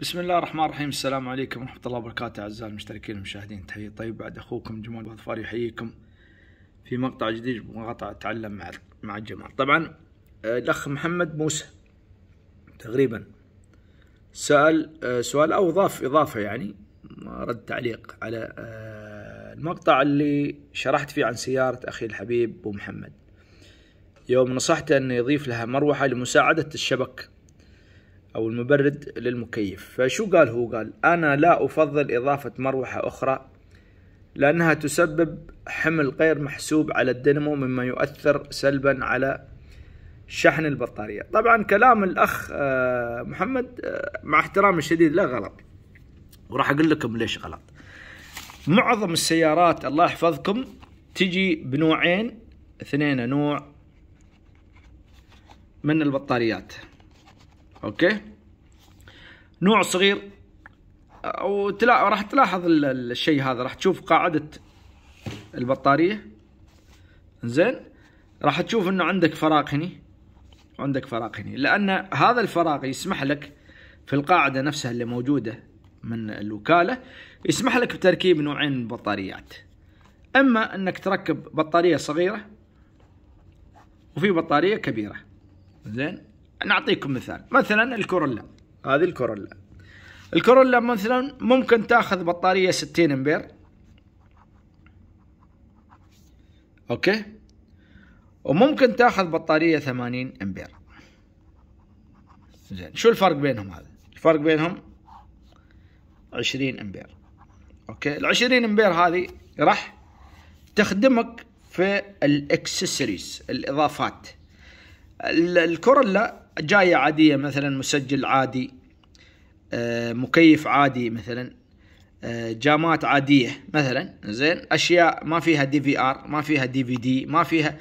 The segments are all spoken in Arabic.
بسم الله الرحمن الرحيم السلام عليكم ورحمة الله وبركاته أعزائي المشتركين المشاهدين تحية طيب بعد أخوكم جمال بظفار يحييكم في مقطع جديد مقطع أتعلم مع مع الجمال طبعا آه، الأخ محمد موسى تقريبا سأل آه، سؤال أو ضاف إضافة يعني رد تعليق على آه، المقطع اللي شرحت فيه عن سيارة أخي الحبيب أبو محمد يوم نصحته أن يضيف لها مروحة لمساعدة الشبك أو المبرد للمكيف فشو قال هو قال أنا لا أفضل إضافة مروحة أخرى لأنها تسبب حمل غير محسوب على الدينامو مما يؤثر سلبا على شحن البطارية طبعا كلام الأخ آه، محمد آه، مع احترامي الشديد لا غلط وراح أقول لكم ليش غلط معظم السيارات الله يحفظكم تجي بنوعين اثنين نوع من البطاريات اوكي نوع صغير وتلا... راح تلاحظ الشيء هذا راح تشوف قاعدة البطارية زين راح تشوف انه عندك فراغ هني وعندك فراغ هني لان هذا الفراغ يسمح لك في القاعدة نفسها اللي موجودة من الوكالة يسمح لك بتركيب نوعين من البطاريات اما انك تركب بطارية صغيرة وفي بطارية كبيرة زين نعطيكم مثال مثلا الكورولا هذه الكورولا الكورولا مثلا ممكن تاخذ بطارية 60 امبير اوكي وممكن تاخذ بطارية 80 امبير زين شو الفرق بينهم هذا الفرق بينهم 20 امبير اوكي ال 20 امبير هذه راح تخدمك في الاكسسوارز الاضافات الكورولا جاية عادية مثلا مسجل عادي آه، مكيف عادي مثلا آه، جامات عادية مثلا زين أشياء ما فيها دي في آر ما فيها دي في دي ما فيها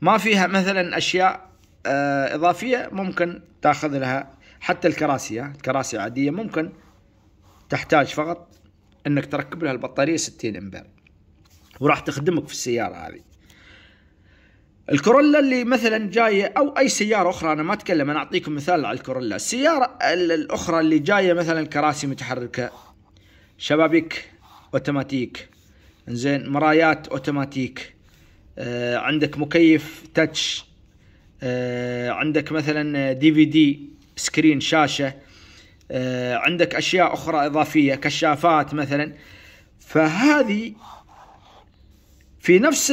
ما فيها مثلا أشياء آه، إضافية ممكن تاخذ لها حتى الكراسي الكراسي عادية ممكن تحتاج فقط انك تركب لها البطاريه 60 امبير وراح تخدمك في السياره هذه الكورولا اللي مثلا جايه او اي سياره اخرى انا ما اتكلم انا اعطيكم مثال على الكورولا السياره الاخرى اللي جايه مثلا كراسي متحركه شبابيك اوتوماتيك زين مرايات اوتوماتيك آه عندك مكيف تاتش آه عندك مثلا دي في دي سكرين شاشه آه عندك اشياء اخرى اضافيه كشافات مثلا فهذه في نفس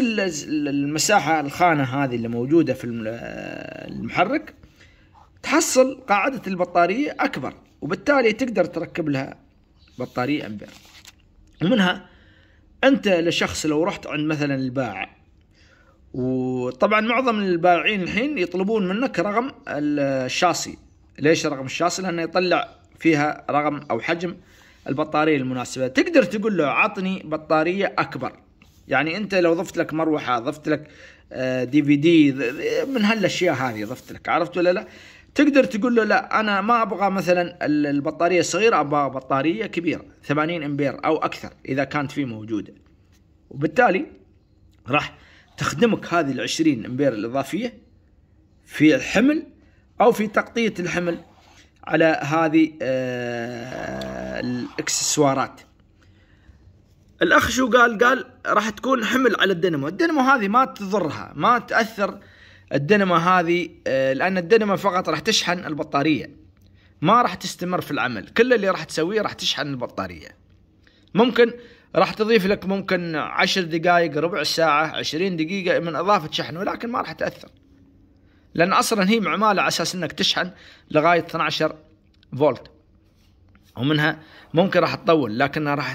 المساحة الخانة هذه اللي موجودة في المحرك تحصل قاعدة البطارية أكبر وبالتالي تقدر تركب لها بطارية أمبير ومنها أنت لشخص لو رحت عند مثلا البائع وطبعا معظم البائعين الحين يطلبون منك رقم الشاصي ليش رقم الشاصي لأنه يطلع فيها رقم أو حجم البطارية المناسبة تقدر تقول له عطني بطارية أكبر يعني انت لو ضفت لك مروحه ضفت لك دي في دي من هالاشياء هذه ضفت لك عرفت ولا لا تقدر تقول له لا انا ما ابغى مثلا البطاريه الصغيره ابغى بطاريه كبيره 80 امبير او اكثر اذا كانت في موجوده وبالتالي راح تخدمك هذه ال 20 امبير الاضافيه في الحمل او في تغطيه الحمل على هذه آه، الاكسسوارات الاخ شو قال قال راح تكون حمل على الدينامو الدينامو هذه ما تضرها ما تاثر الدينامو هذه آه، لان الدينامو فقط راح تشحن البطاريه ما راح تستمر في العمل كل اللي راح تسويه راح تشحن البطاريه ممكن راح تضيف لك ممكن عشر دقائق ربع ساعة عشرين دقيقة من إضافة شحن ولكن ما راح تأثر لأن أصلا هي معمالة على أساس أنك تشحن لغاية 12 فولت ومنها ممكن راح تطول لكنها راح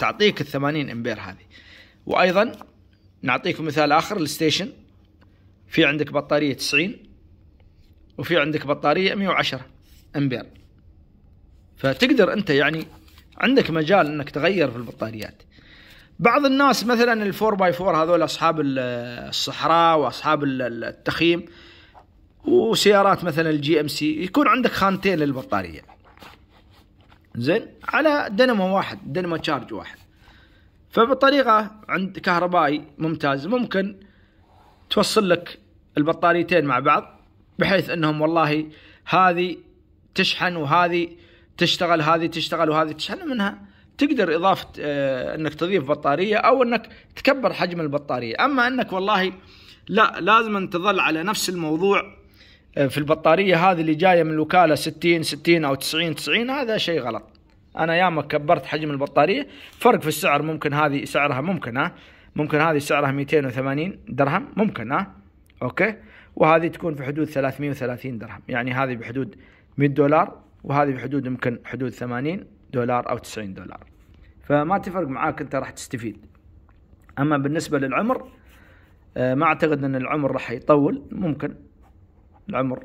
تعطيك ال 80 امبير هذه وايضا نعطيك مثال اخر الستيشن في عندك بطاريه 90 وفي عندك بطاريه 110 امبير فتقدر انت يعني عندك مجال انك تغير في البطاريات بعض الناس مثلا الفور باي فور هذول اصحاب الصحراء واصحاب التخييم وسيارات مثلا الجي ام سي يكون عندك خانتين للبطاريه زين على دينامو واحد دينامو تشارج واحد فبطريقة عند كهربائي ممتاز ممكن توصل لك البطاريتين مع بعض بحيث انهم والله هذه تشحن وهذه تشتغل هذه تشتغل وهذه تشحن منها تقدر إضافة آه، أنك تضيف بطارية أو أنك تكبر حجم البطارية أما أنك والله لا لازم أن تظل على نفس الموضوع آه، في البطارية هذه اللي جاية من الوكالة 60 60 أو 90 90 هذا شيء غلط أنا ياما كبرت حجم البطارية فرق في السعر ممكن هذه سعرها ممكن ها ممكن هذه سعرها 280 درهم ممكن ها أوكي وهذه تكون في حدود 330 درهم يعني هذه بحدود 100 دولار وهذه بحدود يمكن حدود 80 دولار أو 90 دولار فما تفرق معاك أنت راح تستفيد أما بالنسبة للعمر آه، ما أعتقد أن العمر راح يطول ممكن العمر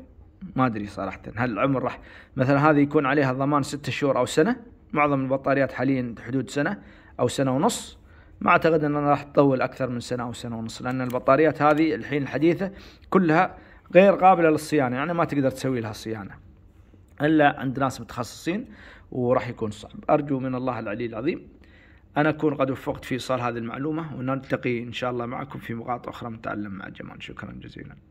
ما ادري صراحه هل العمر راح مثلا هذه يكون عليها ضمان ستة شهور او سنه معظم البطاريات حاليا حدود سنه او سنه ونص ما اعتقد انها راح تطول اكثر من سنه او سنه ونص لان البطاريات هذه الحين الحديثه كلها غير قابله للصيانه يعني ما تقدر تسوي لها صيانه الا عند ناس متخصصين وراح يكون صعب ارجو من الله العلي العظيم ان اكون قد وفقت في ايصال هذه المعلومه ونلتقي ان شاء الله معكم في مقاطع اخرى نتعلم مع جمال شكرا جزيلا